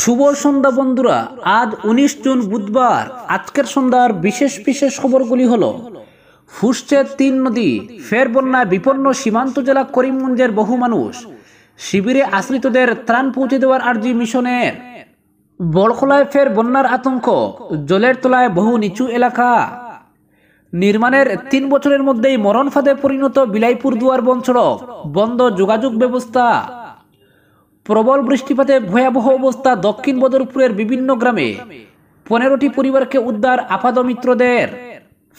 শুভ সন্ধ্যা বন্ধুরা আজ উনিশ জুন বুধবার আজকের সন্ধ্যার বিশেষ বিশেষ খবরগুলি হল ফুসছে তিন নদী ফের বন্যায় বিপন্ন সীমান্ত জেলা করিমগঞ্জের বহু মানুষ শিবিরে আশ্রিতদের ত্রাণ পৌঁছে দেওয়ার আর্জি মিশনের বড়খোলায় ফের বন্যার আতঙ্ক জলের তলায় বহু নিচু এলাকা নির্মাণের তিন বছরের মধ্যেই মরণ ফাঁদে পরিণত বিলাইপুর দুয়ার বন সড়ক বন্ধ যোগাযোগ ব্যবস্থা প্রবল বৃষ্টিপাতে ভয়াবহ অবস্থা দক্ষিণ বদরপুরের বিভিন্ন গ্রামে পনেরোটি পরিবারকে উদ্ধার আপাদ মিত্রদের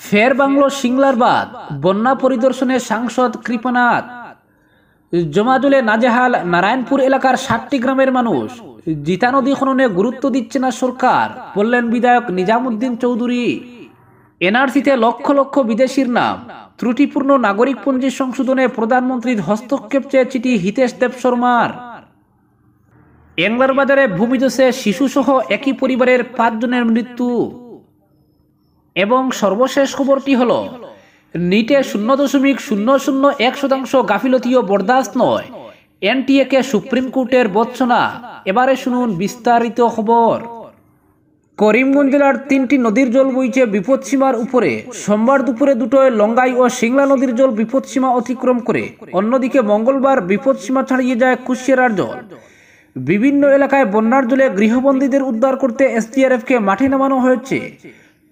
ফের বাংলো বাদ বন্যা পরিদর্শনে সাংসদ কৃপনাথ জমাজুলে নাজেহাল নারায়ণপুর এলাকার ষাটটি গ্রামের মানুষ জিতা নদী খননে গুরুত্ব দিচ্ছে না সরকার বললেন বিধায়ক নিজামুদ্দিন চৌধুরী এনআরসিতে লক্ষ লক্ষ বিদেশির নাম ত্রুটিপূর্ণ নাগরিকপঞ্জি সংশোধনে প্রধানমন্ত্রীর হস্তক্ষেপ চেয়ে চিঠি হিতেশ দেব শর্মার এংলার বাজারে ভূমিধসে শিশুসহ একই পরিবারের পাঁচজনের মৃত্যু এবং সর্বশেষ খবরটি হল নিটে শূন্য দশমিক শূন্য শূন্য এক শতাংশ গাফিলতিও বরদাস্ত নয় এনটিএকে সুপ্রিম কোর্টের বচ্ছনা এবারে শুনুন বিস্তারিত খবর করিমগঞ্জ জেলার তিনটি নদীর জল বইছে বিপদসীমার উপরে সোমবার দুপুরে দুটোয় লঙ্গাই ও সিংলা নদীর জল বিপদসীমা অতিক্রম করে অন্যদিকে মঙ্গলবার বিপদসীমা ছাড়িয়ে যায় কুশিয়ারার জল বিভিন্ন এলাকায় বন্যার জলে গৃহবন্দীদের উদ্ধার করতে এসডিআরএফকে মাঠে নামানো হয়েছে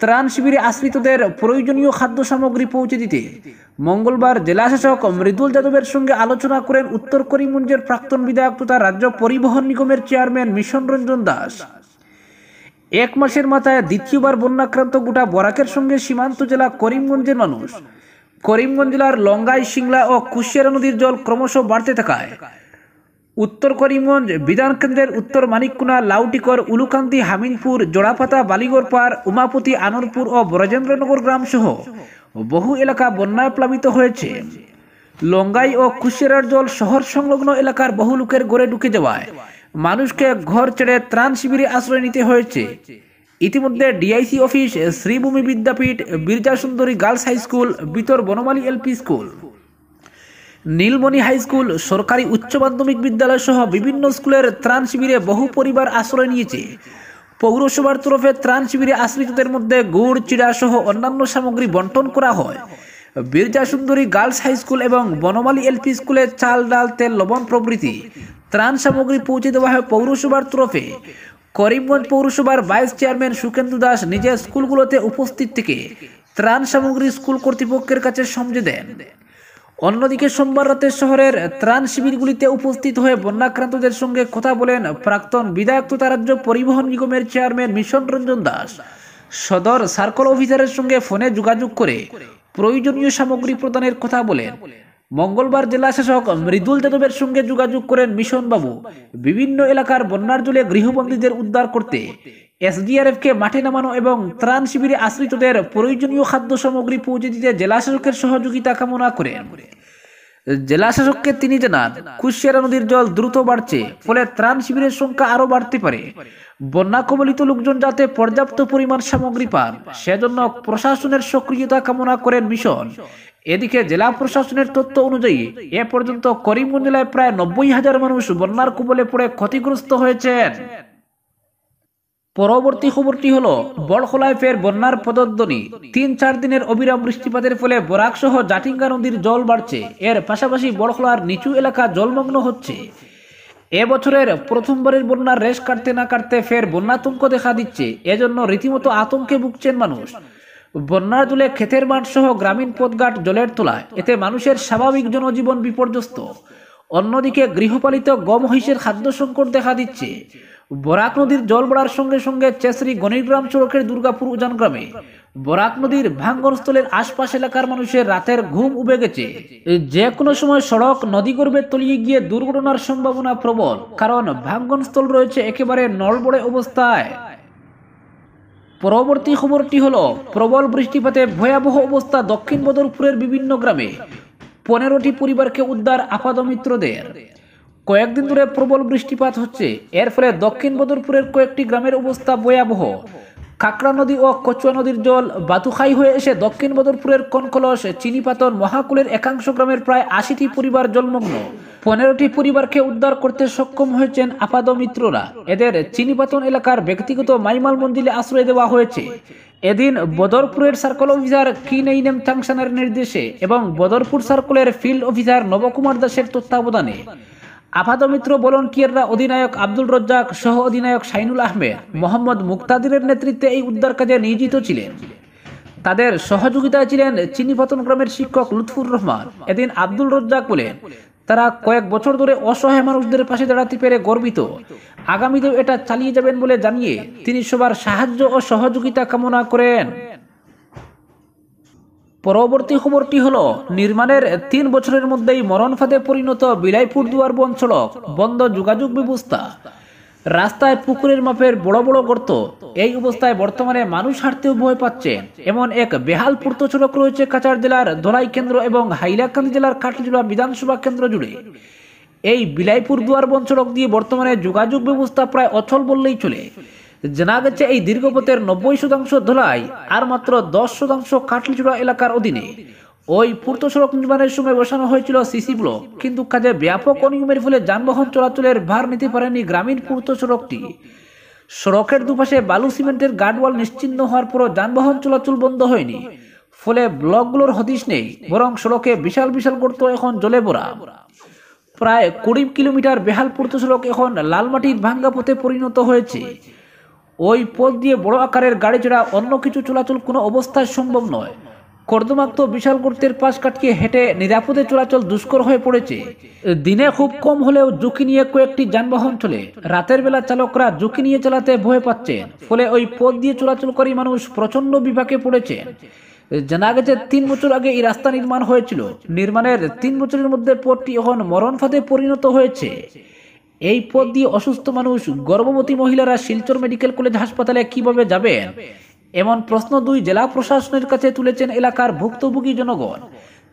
ত্রাণ শিবিরে আশ্রিতদের প্রয়োজনীয় খাদ্য সামগ্রী পৌঁছে দিতে মঙ্গলবার জেলাশাসক মৃদুল যাদবের সঙ্গে আলোচনা করেন উত্তর করিমগঞ্জের প্রাক্তন বিধায়ক তথা রাজ্য পরিবহন নিগমের চেয়ারম্যান মিশন রঞ্জন দাস এক মাসের মাথায় দ্বিতীয়বার বন্যাক্রান্ত গোটা বরাকের সঙ্গে সীমান্ত জেলা করিমগঞ্জের মানুষ করিমগঞ্জ জেলার লঙ্গাই সিংলা ও কুশিয়ারা নদীর জল ক্রমশ বাড়তে থাকায় উত্তর করিমগঞ্জ বিধানকেন্দ্রের উত্তর মানিককুনা লাউটিকর উলুকান্দি হামিনপুর জোড়াপাতা বালিগড় পার উমাপতি আনরপুর ও ব্রজেন্দ্রনগর সহ বহু এলাকা বন্যায় প্লাবিত হয়েছে লঙ্গাই ও কুশিয়ার জল শহর সংলগ্ন এলাকার বহু লোকের গড়ে ঢুকে যাওয়ায় মানুষকে ঘর ছেড়ে ত্রাণ শিবিরে আশ্রয় নিতে হয়েছে ইতিমধ্যে DIC office Sribhumi Vidyapith Biraja Sundari girls high school বিতর Banamali LP school Nilmani high school সরকারি উচ্চ মাধ্যমিক বিদ্যালয় সহ বিভিন্ন স্কুলের ত্রাণ শিবিরে বহু পরিবার আশ্রয় নিয়েছে পৌরসভার তরফে ত্রাণ শিবিরে আশ্রিতদের মধ্যে গুড় চিড়া সহ অন্যান্য সামগ্রী বন্টন করা হয় Biraja Sundari girls high school এবং বনমালী এলপি স্কুলে চাল ডাল তেল লবণ প্রভৃতি ত্রাণ সামগ্রী পৌঁছে দেওয়া হয় পৌরসভার তরফে করিমগঞ্জ পৌরসভার ভাইস চেয়ারম্যান সুকেন্দু দাস নিজের স্কুলগুলোতে উপস্থিত থেকে ত্রাণ সামগ্রী স্কুল কর্তৃপক্ষের কাছে সমঝে দেন অন্যদিকে সোমবার রাতে শহরের ত্রাণ শিবিরগুলিতে উপস্থিত হয়ে বন্যাক্রান্তদের সঙ্গে কথা বলেন প্রাক্তন বিধায়ক তথা রাজ্য পরিবহন নিগমের চেয়ারম্যান মিশন রঞ্জন দাস সদর সার্কল অফিসারের সঙ্গে ফোনে যোগাযোগ করে প্রয়োজনীয় সামগ্রী প্রদানের কথা বলেন মঙ্গলবার জেলা শাসক মৃদুল যাদবের সঙ্গে যোগাযোগ করেন মিশন বাবু বিভিন্ন এলাকার বন্যার জলে গৃহবন্দীদের উদ্ধার করতে এসডিআরএফ কে মাঠে নামানো এবং ত্রাণ শিবিরে আশ্রিতদের প্রয়োজনীয় খাদ্য সামগ্রী পৌঁছে দিতে জেলা শাসকের সহযোগিতা কামনা করে জেলা শাসককে তিনি জানান কুশিয়ারা নদীর জল দ্রুত বাড়ছে ফলে ত্রাণ শিবিরের সংখ্যা আরো বাড়তে পারে বন্যা কবলিত লোকজন যাতে পর্যাপ্ত পরিমাণ সামগ্রী পান সেজন্য প্রশাসনের সক্রিয়তা কামনা করেন মিশন এদিকে জেলা প্রশাসনের তথ্য অনুযায়ী এ পর্যন্ত করিমগঞ্জ জেলায় প্রায় নব্বই হাজার মানুষ বন্যার কবলে পড়ে ক্ষতিগ্রস্ত হয়েছেন পরবর্তী খবরটি হলো বড়খোলাইফের ফের বন্যার পদধ্বনি তিন চার দিনের অবিরাম বৃষ্টিপাতের ফলে বরাকসহ জাটিঙ্গা নদীর জল বাড়ছে এর পাশাপাশি বড়খোলার নিচু এলাকা জলমগ্ন হচ্ছে এবছরের প্রথমবারের বন্যার রেশ কাটতে না কাটতে ফের বন্যাতঙ্ক দেখা দিচ্ছে এজন্য রীতিমতো আতঙ্কে ভুগছেন মানুষ বন্যার তুলে ক্ষেতের মাঠ সহ গ্রামীণ পদঘাট জলের তোলায় এতে মানুষের স্বাভাবিক জনজীবন বিপর্যস্ত অন্যদিকে গৃহপালিত গম হিসের খাদ্য সংকট দেখা দিচ্ছে বরাক নদীর জল বাড়ার সঙ্গে সঙ্গে চেসরি গণিগ্রাম সড়কের দুর্গাপুর উজান গ্রামে বরাক নদীর ভাঙ্গনস্থলের আশপাশ এলাকার মানুষের রাতের ঘুম উবে গেছে যে কোনো সময় সড়ক নদী গর্ভে তলিয়ে গিয়ে দুর্ঘটনার সম্ভাবনা প্রবল কারণ ভাঙ্গনস্থল রয়েছে একেবারে নলবড়ে অবস্থায় পরবর্তী খবরটি হলো প্রবল বৃষ্টিপাতে ভয়াবহ অবস্থা দক্ষিণ বদরপুরের বিভিন্ন গ্রামে পনেরোটি পরিবারকে উদ্ধার আপাদমিত্রদের কয়েকদিন ধরে প্রবল বৃষ্টিপাত হচ্ছে এর ফলে দক্ষিণ বদরপুরের কয়েকটি গ্রামের অবস্থা ভয়াবহ কাকড়া নদী ও কচুয়া নদীর জল বাতুখাই হয়ে এসে দক্ষিণ বদরপুরের কনকলস চিনিপাতন মহাকুলের একাংশ গ্রামের প্রায় আশিটি পরিবার জলমগ্ন পনেরোটি পরিবারকে উদ্ধার করতে সক্ষম হয়েছেন আপাদ মিত্ররা এদের চিনিপাতন এলাকার ব্যক্তিগত মাইমাল মন্দিরে আশ্রয় দেওয়া হয়েছে এদিন বদরপুরের সার্কল অফিসার কিনেইনেম থাংসানের নির্দেশে এবং বদরপুর সার্কলের ফিল্ড অফিসার নবকুমার দাসের তত্ত্বাবধানে আফাদ মিত্র ভলন্টিয়াররা অধিনায়ক আব্দুল রজ্জাক সহ অধিনায়ক শাইনুল আহমেদ মোহাম্মদ মুক্তাদিরের নেতৃত্বে এই উদ্ধার কাজে নিয়োজিত ছিলেন তাদের সহযোগিতায় ছিলেন চিনিপতন গ্রামের শিক্ষক লুৎফুর রহমান এদিন আব্দুল রজ্জাক বলেন তারা কয়েক বছর ধরে অসহায় মানুষদের পাশে দাঁড়াতে পেরে গর্বিত আগামীতেও এটা চালিয়ে যাবেন বলে জানিয়ে তিনি সবার সাহায্য ও সহযোগিতা কামনা করেন পরবর্তী খবরটি হল নির্মাণের তিন বছরের মধ্যেই মরণ ফাঁদে পরিণত বিলাইপুর দুয়ার বন বন্ধ যোগাযোগ ব্যবস্থা রাস্তায় পুকুরের মাপের বড় বড় গর্ত এই অবস্থায় বর্তমানে মানুষ হাঁটতেও ভয় পাচ্ছে এমন এক বেহাল পূর্ত সড়ক রয়েছে কাছাড় জেলার ধলাই কেন্দ্র এবং হাইলাকান্দি জেলার কাটলিজোড়া বিধানসভা কেন্দ্র জুড়ে এই বিলাইপুর দুয়ার বন সড়ক দিয়ে বর্তমানে যোগাযোগ ব্যবস্থা প্রায় অচল বললেই চলে জানা গেছে এই দীর্ঘপথের নব্বই শতাংশ ধোলাই আর মাত্র দশ শতাংশ কাটলিচুড়া এলাকার অধীনে ওই পূর্ত সড়ক নির্মাণের সময় বসানো হয়েছিল সিসি ব্লক কিন্তু কাজে ব্যাপক অনিয়মের ফলে যানবাহন চলাচলের ভার নিতে পারেনি গ্রামীণ পূর্ত সড়কটি সড়কের দুপাশে বালু সিমেন্টের গার্ডওয়াল নিশ্চিন্ন হওয়ার পরও যানবাহন চলাচল বন্ধ হয়নি ফলে ব্লকগুলোর হদিস নেই বরং সড়কে বিশাল বিশাল গর্ত এখন জলে ভরা প্রায় কুড়ি কিলোমিটার বেহাল পূর্ত সড়ক এখন লালমাটির ভাঙ্গা পথে পরিণত হয়েছে ওই পথ দিয়ে বড় আকারের গাড়ি ছাড়া অন্য কিছু চলাচল কোনো অবস্থায় সম্ভব নয় কর্দমাক্ত বিশাল গর্তের পাশ কাটকে হেঁটে নিরাপদে চলাচল দুষ্কর হয়ে পড়েছে দিনে খুব কম হলেও ঝুঁকি নিয়ে কয়েকটি যানবাহন চলে রাতের বেলা চালকরা ঝুঁকি নিয়ে চালাতে ভয় পাচ্ছেন ফলে ওই পথ দিয়ে চলাচলকারী মানুষ প্রচণ্ড বিপাকে পড়েছে জানা গেছে তিন বছর আগে এই রাস্তা নির্মাণ হয়েছিল নির্মাণের তিন বছরের মধ্যে পথটি এখন মরণ ফাঁদে পরিণত হয়েছে এই পথ দিয়ে অসুস্থ মানুষ গর্ভবতী মহিলারা শিলচর মেডিকেল কলেজ হাসপাতালে কিভাবে যাবেন এমন প্রশ্ন দুই জেলা প্রশাসনের কাছে তুলেছেন এলাকার ভুক্তভোগী জনগণ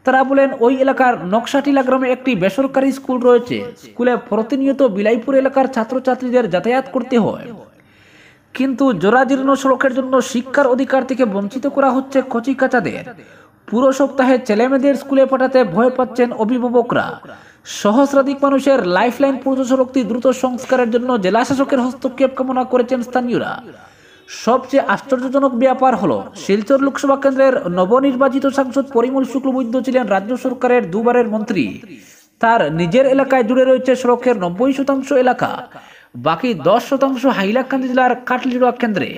তারা বলেন ওই এলাকার নকশাটিলা গ্রামে একটি বেসরকারি স্কুল রয়েছে স্কুলে প্রতিনিয়ত বিলাইপুর এলাকার ছাত্রছাত্রীদের যাতায়াত করতে হয় কিন্তু জরাজীর্ণ সড়কের জন্য শিক্ষার অধিকার থেকে বঞ্চিত করা হচ্ছে কচিকাচাদের পুরো সপ্তাহে ছেলেমেয়েদের স্কুলে পাঠাতে ভয় পাচ্ছেন অভিভাবকরা সহস্রাধিক মানুষের লাইফলাইন পর্যসড়কটি দ্রুত সংস্কারের জন্য জেলা শাসকের হস্তক্ষেপ কামনা করেছেন স্থানীয়রা সবচেয়ে আশ্চর্যজনক ব্যাপার হলো শিলচর লোকসভা কেন্দ্রের নবনির্বাচিত সাংসদ পরিমল শুক্লবৈদ্য ছিলেন রাজ্য সরকারের দুবারের মন্ত্রী তার নিজের এলাকায় জুড়ে রয়েছে সড়কের নব্বই শতাংশ এলাকা বাকি দশ শতাংশ হাইলাকান্দি জেলার কাটলিডোয়া কেন্দ্রে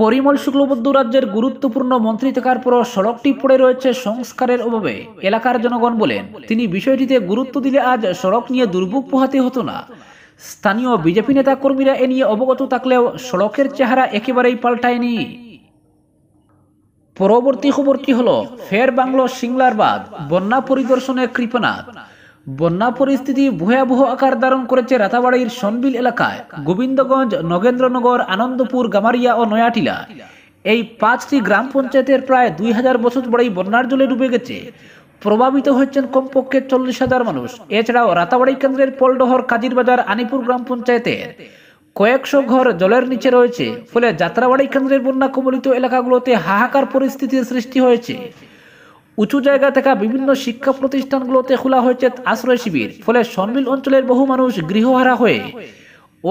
পরিমল শুক্লবদ্ধ রাজ্যের গুরুত্বপূর্ণ মন্ত্রী থাকার পর সড়কটি পড়ে রয়েছে সংস্কারের অভাবে এলাকার জনগণ বলেন তিনি বিষয়টিতে গুরুত্ব দিলে আজ সড়ক নিয়ে দুর্ভোগ পোহাতে হতো না স্থানীয় বিজেপি নেতা কর্মীরা এ নিয়ে অবগত থাকলেও সড়কের চেহারা একেবারেই পাল্টায়নি পরবর্তী খবরটি হল ফের বাংলো সিংলার বাদ বন্যা পরিদর্শনে কৃপনাথ বন্যা পরিস্থিতি ভয়াবহ আকার ধারণ করেছে রাতাবাড়ির সনবিল এলাকায় গোবিন্দগঞ্জ নগেন্দ্রনগর আনন্দপুর গামারিয়া ও নয়াটিলা এই পাঁচটি গ্রাম পঞ্চায়েতের প্রায় দুই হাজার বছর বড়ই বন্যার জলে ডুবে গেছে প্রভাবিত হয়েছেন কমপক্ষে চল্লিশ হাজার মানুষ এছাড়াও রাতাবাড়ি কেন্দ্রের পলডহর কাজিরবাজার আনিপুর গ্রাম পঞ্চায়েতের কয়েকশো ঘর জলের নিচে রয়েছে ফলে যাত্রাবাড়ি কেন্দ্রের বন্যা কবলিত এলাকাগুলোতে হাহাকার পরিস্থিতির সৃষ্টি হয়েছে উঁচু জায়গা থেকে বিভিন্ন শিক্ষা প্রতিষ্ঠানগুলোতে খোলা হয়েছে আশ্রয় শিবির ফলে সনবিল অঞ্চলের বহু মানুষ গৃহহারা হয়ে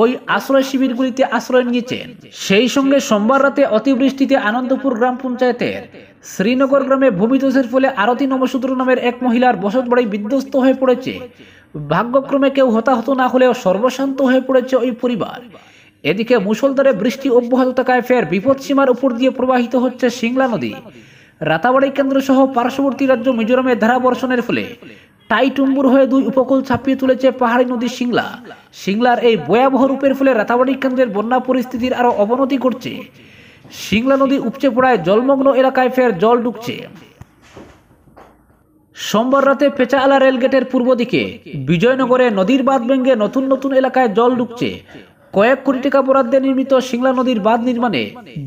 ওই আশ্রয় শিবিরগুলিতে আশ্রয় নিয়েছেন সেই সঙ্গে সোমবার রাতে অতিবৃষ্টিতে আনন্দপুর গ্রাম পঞ্চায়েতের শ্রীনগর গ্রামে ভূমিধসের ফলে আরতি নবসূত্র নামের এক মহিলার বসত বাড়ি বিধ্বস্ত হয়ে পড়েছে ভাগ্যক্রমে কেউ হতাহত না হলেও সর্বশান্ত হয়ে পড়েছে ওই পরিবার এদিকে মুসলধারে বৃষ্টি অব্যাহত থাকায় ফের বিপদসীমার উপর দিয়ে প্রবাহিত হচ্ছে সিংলা নদী রাতাবাড়ি কেন্দ্র সহ পার্শ্ববর্তী রাজ্য মিজোরামে ধারাবর্ষণের ফলে টাইটুম্বুর হয়ে দুই উপকূল ছাপিয়ে তুলেছে পাহাড়ি নদী সিংলা সিংলার এই ভয়াবহ রূপের ফলে রাতাবাড়ি কেন্দ্রের বন্যা পরিস্থিতির আরও অবনতি ঘটছে সিংলা নদী উপচে পড়ায় জলমগ্ন এলাকায় ফের জল ঢুকছে সোমবার রাতে পেঁচাআলা রেলগেটের পূর্ব দিকে বিজয়নগরে নদীর বাঁধ ভেঙে নতুন নতুন এলাকায় জল ঢুকছে কয়েক কোটি টাকা বরাদ্দে নির্মিত সিংলা নদীর বাঁধ নির্মাণে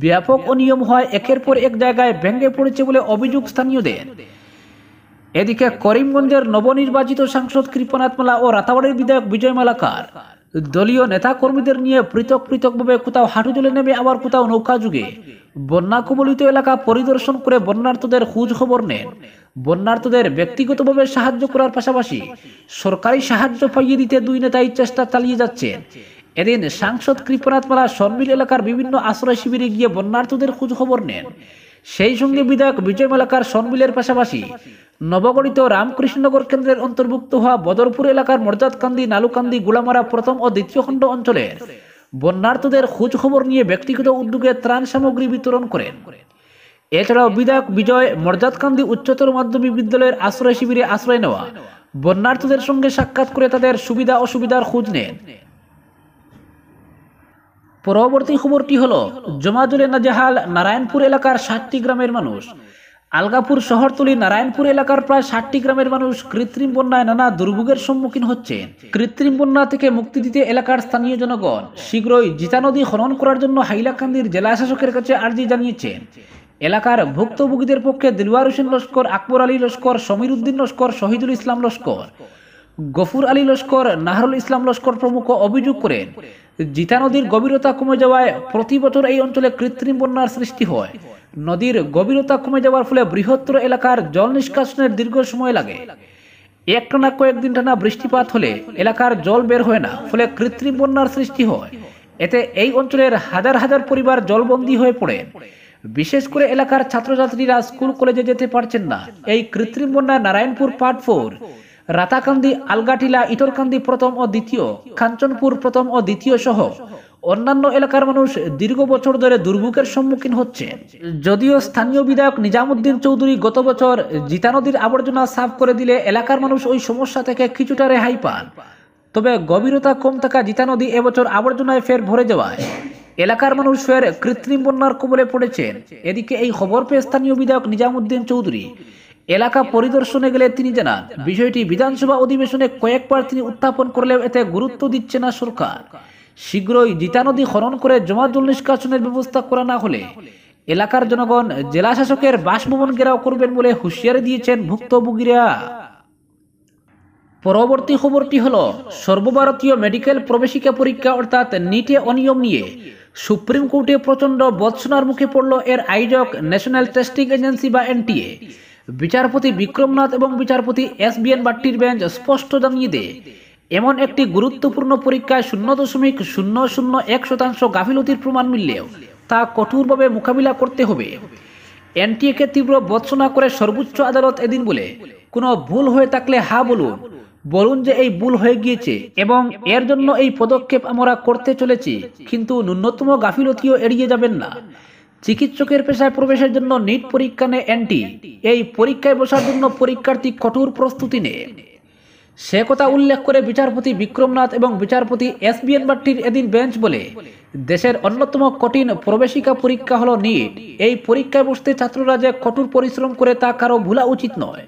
ব্যাপক অনিয়ম হয় একের পর এক জায়গায় ভেঙে পড়েছে বলে অভিযোগ স্থানীয়দের এদিকে করিমগঞ্জের নবনির্বাচিত সাংসদ কৃপনাথ মালা ও রাতাবাড়ির বিধায়ক বিজয় মালাকার দলীয় নেতা কর্মীদের নিয়ে পৃথক পৃথকভাবে কোথাও হাঁটু জলে নেমে আবার কোথাও নৌকা যুগে বন্যা কবলিত এলাকা পরিদর্শন করে বন্যার্থদের খুঁজ খবর নেন বন্যার্থদের ব্যক্তিগতভাবে সাহায্য করার পাশাপাশি সরকারি সাহায্য পাইয়ে দিতে দুই নেতাই চেষ্টা চালিয়ে যাচ্ছেন এদিন সাংসদ কৃপনাথমালা সন্মিল এলাকার বিভিন্ন আশ্রয় শিবিরে গিয়ে বন্যার্থদের খোঁজখবর নেন সেই সঙ্গে বিধায়ক বিজয় মালাকার সনবিলের পাশাপাশি নবগঠিত রামকৃষ্ণনগর কেন্দ্রের অন্তর্ভুক্ত হওয়া বদরপুর এলাকার মর্যাদকান্দি নালুকান্দি গুলামারা প্রথম ও দ্বিতীয় খণ্ড অঞ্চলের বন্যার্থীদের খোঁজ খবর নিয়ে ব্যক্তিগত উদ্যোগে ত্রাণ সামগ্রী বিতরণ করেন এছাড়াও বিধায়ক বিজয় মর্যাদকান্দি উচ্চতর মাধ্যমিক বিদ্যালয়ের আশ্রয় শিবিরে আশ্রয় নেওয়া বন্যার্থীদের সঙ্গে সাক্ষাৎ করে তাদের সুবিধা অসুবিধার খোঁজ নেন পরবর্তী খবরটি হল জমাজুলে নাজাহাল নারায়ণপুর এলাকার সাতটি গ্রামের মানুষ আলগাপুর শহরতলি নারায়ণপুর এলাকার প্রায় ষাটটি গ্রামের মানুষ কৃত্রিম বন্যায় নানা দুর্ভোগের সম্মুখীন হচ্ছে কৃত্রিম বন্যা থেকে মুক্তি দিতে এলাকার স্থানীয় জনগণ শীঘ্রই জিতা নদী খনন করার জন্য হাইলাকান্দির জেলা শাসকের কাছে আর্জি জানিয়েছেন এলাকার ভুক্তভোগীদের পক্ষে দিলওয়ার হোসেন লস্কর আকবর আলী লস্কর সমীর উদ্দিন লস্কর শহীদুল ইসলাম লস্কর গফুর আলী লস্কর নাহরুল ইসলাম লস্কর প্রমুখ অভিযোগ করেন জিতা নদীর গভীরতা কমে যাওয়ায় প্রতি বছর এই অঞ্চলে কৃত্রিম বন্যার সৃষ্টি হয় নদীর গভীরতা কমে যাওয়ার ফলে বৃহত্তর এলাকার জল নিষ্কাশনের দীর্ঘ সময় লাগে না কয়েকদিন টানা বৃষ্টিপাত হলে এলাকার জল বের হয় না ফলে কৃত্রিম বন্যার সৃষ্টি হয় এতে এই অঞ্চলের হাজার হাজার পরিবার জলবন্দী হয়ে পড়ে বিশেষ করে এলাকার ছাত্রছাত্রীরা স্কুল কলেজে যেতে পারছেন না এই কৃত্রিম বন্যা নারায়ণপুর পার্ট ফোর রাতাকান্দি আলগাটিলা ইটরকান্দি প্রথম ও দ্বিতীয় কাঞ্চনপুর প্রথম ও দ্বিতীয় সহ অন্যান্য এলাকার মানুষ দীর্ঘ বছর ধরে দুর্ভোগের সম্মুখীন হচ্ছে যদিও স্থানীয় বিধায়ক নিজামুদ্দিন চৌধুরী গত বছর জিতা নদীর আবর্জনা সাফ করে দিলে এলাকার মানুষ ওই সমস্যা থেকে কিছুটা রেহাই পান তবে গভীরতা কম থাকা জিতা নদী এবছর আবর্জনায় ফের ভরে যাওয়ায় এলাকার মানুষ ফের কৃত্রিম বন্যার কবলে পড়েছেন এদিকে এই খবর পেয়ে স্থানীয় বিধায়ক নিজামুদ্দিন চৌধুরী এলাকা পরিদর্শনে গেলে তিনি জানান বিষয়টি বিধানসভা অধিবেশনে কয়েকবার তিনি উত্থাপন করলেও এতে গুরুত্ব দিচ্ছে না সরকার শীঘ্রই জিতা নদী খনন করে জমা জল নিষ্কাশনের ব্যবস্থা করা না হলে এলাকার জনগণ জেলা শাসকের বাসভবন গেরাও করবেন বলে হুঁশিয়ারি দিয়েছেন ভুক্তভোগীরা পরবর্তী খবরটি হল সর্বভারতীয় মেডিকেল প্রবেশিকা পরীক্ষা অর্থাৎ নিটে অনিয়ম নিয়ে সুপ্রিম কোর্টে প্রচণ্ড বৎসনার মুখে পড়ল এর আয়োজক ন্যাশনাল টেস্টিং এজেন্সি বা এনটিএ বিচারপতি বিক্রমনাথ এবং বিচারপতি এস বি এন বাট্টির বেঞ্চ স্পষ্ট জানিয়ে দেয় এমন একটি গুরুত্বপূর্ণ পরীক্ষায় শূন্য দশমিক শূন্য শূন্য এক শতাংশ গাফিলতির প্রমাণ মিললেও তা কঠোরভাবে মোকাবিলা করতে হবে এনটিএকে তীব্র বৎসনা করে সর্বোচ্চ আদালত এদিন বলে কোনো ভুল হয়ে থাকলে হা বলুন বলুন যে এই ভুল হয়ে গিয়েছে এবং এর জন্য এই পদক্ষেপ আমরা করতে চলেছি কিন্তু ন্যূনতম গাফিলতিও এড়িয়ে যাবেন না চিকিৎসকের পেশায় প্রবেশের জন্য নিট পরীক্ষা নেয় এনটি এই পরীক্ষায় বসার জন্য পরীক্ষার্থী কঠোর প্রস্তুতি নেয় সে কথা উল্লেখ করে বিচারপতি বিক্রমনাথ এবং বিচারপতি এস বি এন বাট্টির এদিন বেঞ্চ বলে দেশের অন্যতম কঠিন প্রবেশিকা পরীক্ষা হলো নিট এই পরীক্ষায় বসতে ছাত্ররা যে কঠোর পরিশ্রম করে তা কারো ভুলা উচিত নয়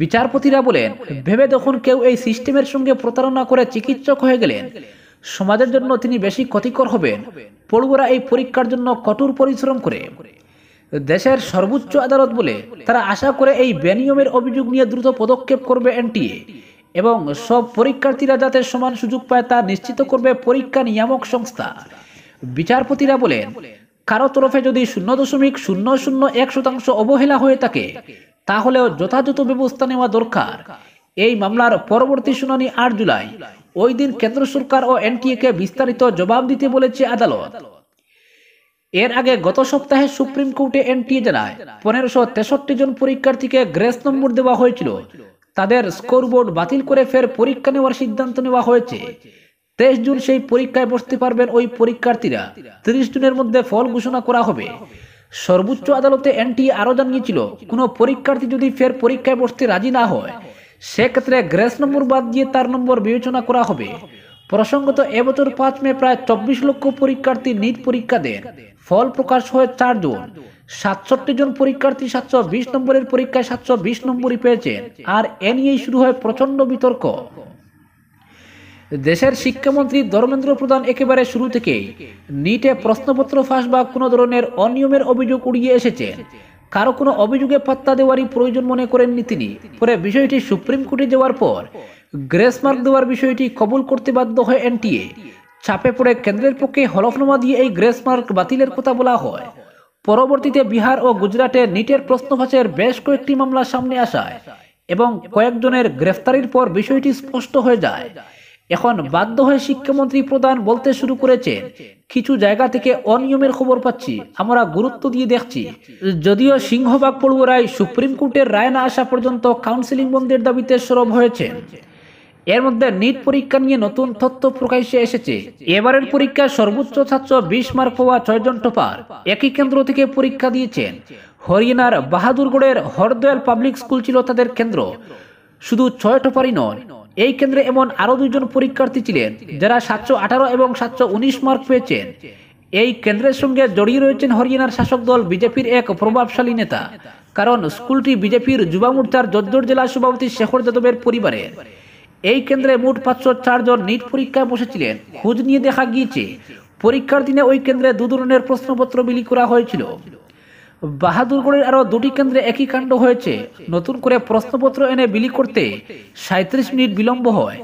বিচারপতিরা বলেন ভেবে তখন কেউ এই সিস্টেমের সঙ্গে প্রতারণা করে চিকিৎসক হয়ে গেলেন সমাজের জন্য তিনি বেশি ক্ষতিকর হবেন পড়ুয়ারা এই পরীক্ষার জন্য কঠোর পরিশ্রম করে দেশের সর্বোচ্চ আদালত বলে তারা আশা করে এই বেনিয়মের অভিযোগ নিয়ে দ্রুত পদক্ষেপ করবে এনটিএ এবং সব পরীক্ষার্থীরা যাতে সমান সুযোগ পায় তা নিশ্চিত করবে পরীক্ষা নিয়ামক সংস্থা বিচারপতিরা বলেন কারো তরফে যদি শূন্য দশমিক শূন্য শূন্য এক শতাংশ অবহেলা হয়ে থাকে তাহলেও যথাযথ ব্যবস্থা নেওয়া দরকার এই মামলার পরবর্তী শুনানি আট জুলাই ওই দিন কেন্দ্র সরকার ও এনটিএকে বিস্তারিত জবাব দিতে বলেছে আদালত এর আগে গত সপ্তাহে সুপ্রিম কোর্টে এনটিএ জানায় পনেরোশো তেষট্টি জন পরীক্ষার্থীকে গ্রেস নম্বর দেওয়া হয়েছিল তাদের স্কোরবোর্ড বাতিল করে ফের পরীক্ষা নেওয়ার সিদ্ধান্ত নেওয়া হয়েছে তেইশ জুন সেই পরীক্ষায় বসতে পারবেন ওই পরীক্ষার্থীরা তিরিশ জুনের মধ্যে ফল ঘোষণা করা হবে সর্বোচ্চ আদালতে এনটিএ আরও জানিয়েছিল কোনো পরীক্ষার্থী যদি ফের পরীক্ষায় বসতে রাজি না হয় সেক্ষেত্রে গ্রেস নম্বর বাদ দিয়ে তার নম্বর বিবেচনা করা হবে প্রসঙ্গত এবছর পাঁচ মে প্রায় চব্বিশ লক্ষ পরীক্ষার্থী নিট পরীক্ষা দেন ফল প্রকাশ হয়ে চার জন সাতষট্টি জন পরীক্ষার্থী সাতশো বিশ নম্বরের পরীক্ষায় সাতশো বিশ নম্বরই পেয়েছেন আর এ নিয়েই শুরু হয় প্রচণ্ড বিতর্ক দেশের শিক্ষামন্ত্রী ধর্মেন্দ্র প্রধান একেবারে শুরু থেকেই নিটে প্রশ্নপত্র ফাঁস বা কোনো ধরনের অনিয়মের অভিযোগ উড়িয়ে এসেছেন কারো কোনো অভিযোগে পাত্তা দেওয়ারই প্রয়োজন মনে করেননি তিনি পরে বিষয়টি সুপ্রিম কোর্টে যাওয়ার পর গ্রেসমার্ক দেওয়ার বিষয়টি কবুল করতে বাধ্য হয় এনটিএ চাপে পড়ে কেন্দ্রের পক্ষে হলফনামা দিয়ে এই গ্রেসমার্ক বাতিলের কথা বলা হয় পরবর্তীতে বিহার ও গুজরাটে নিটের প্রশ্ন বেশ কয়েকটি মামলা সামনে আসায় এবং কয়েকজনের গ্রেফতারির পর বিষয়টি স্পষ্ট হয়ে যায় এখন বাধ্য হয়ে শিক্ষামন্ত্রী প্রদান বলতে শুরু করেছেন কিছু জায়গা থেকে অনিয়মের খবর পাচ্ছি আমরা গুরুত্ব দিয়ে দেখছি যদিও সিংহবাগ পড়ুয়ারাই সুপ্রিম কোর্টের রায় না আসা পর্যন্ত কাউন্সিলিং বন্ধের দাবিতে সরব হয়েছে এর মধ্যে নিট পরীক্ষা নিয়ে নতুন তথ্য প্রকাশ্যে এসেছে এবারের পরীক্ষায় সর্বোচ্চ ছাত্র বিশ মার্ক পাওয়া ছয়জন টোপার একই কেন্দ্র থেকে পরীক্ষা দিয়েছেন হরিয়ানার বাহাদুরগড়ের হরদয়াল পাবলিক স্কুল ছিল তাদের কেন্দ্র শুধু ছয় টোপারই নয় এই কেন্দ্রে এমন আরও দুইজন পরীক্ষার্থী ছিলেন যারা সাতশো আঠারো এবং সাতশো উনিশ মার্ক পেয়েছেন এই কেন্দ্রের সঙ্গে জড়িয়ে রয়েছেন হরিয়ানার শাসক দল বিজেপির এক প্রভাবশালী নেতা কারণ স্কুলটি বিজেপির যুবা মোর্চার জজ্জর জেলা সভাপতি শেখর যাদবের পরিবারের এই কেন্দ্রে মোট পাঁচশো চারজন নিট পরীক্ষায় বসেছিলেন খোঁজ নিয়ে দেখা গিয়েছে পরীক্ষার দিনে ওই কেন্দ্রে দু ধরনের প্রশ্নপত্র বিলি করা হয়েছিল বাহাদুরগড়ের আরও দুটি কেন্দ্রে একই কাণ্ড হয়েছে নতুন করে প্রশ্নপত্র এনে বিলি করতে সাঁত্রিশ মিনিট বিলম্ব হয়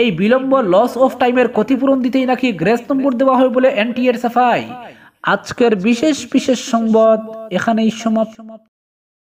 এই বিলম্ব লস অফ টাইমের ক্ষতিপূরণ দিতেই নাকি গ্রেস নম্বর দেওয়া হয় বলে এনটিএর সাফাই আজকের বিশেষ বিশেষ সংবাদ এখানেই সমাপ্ত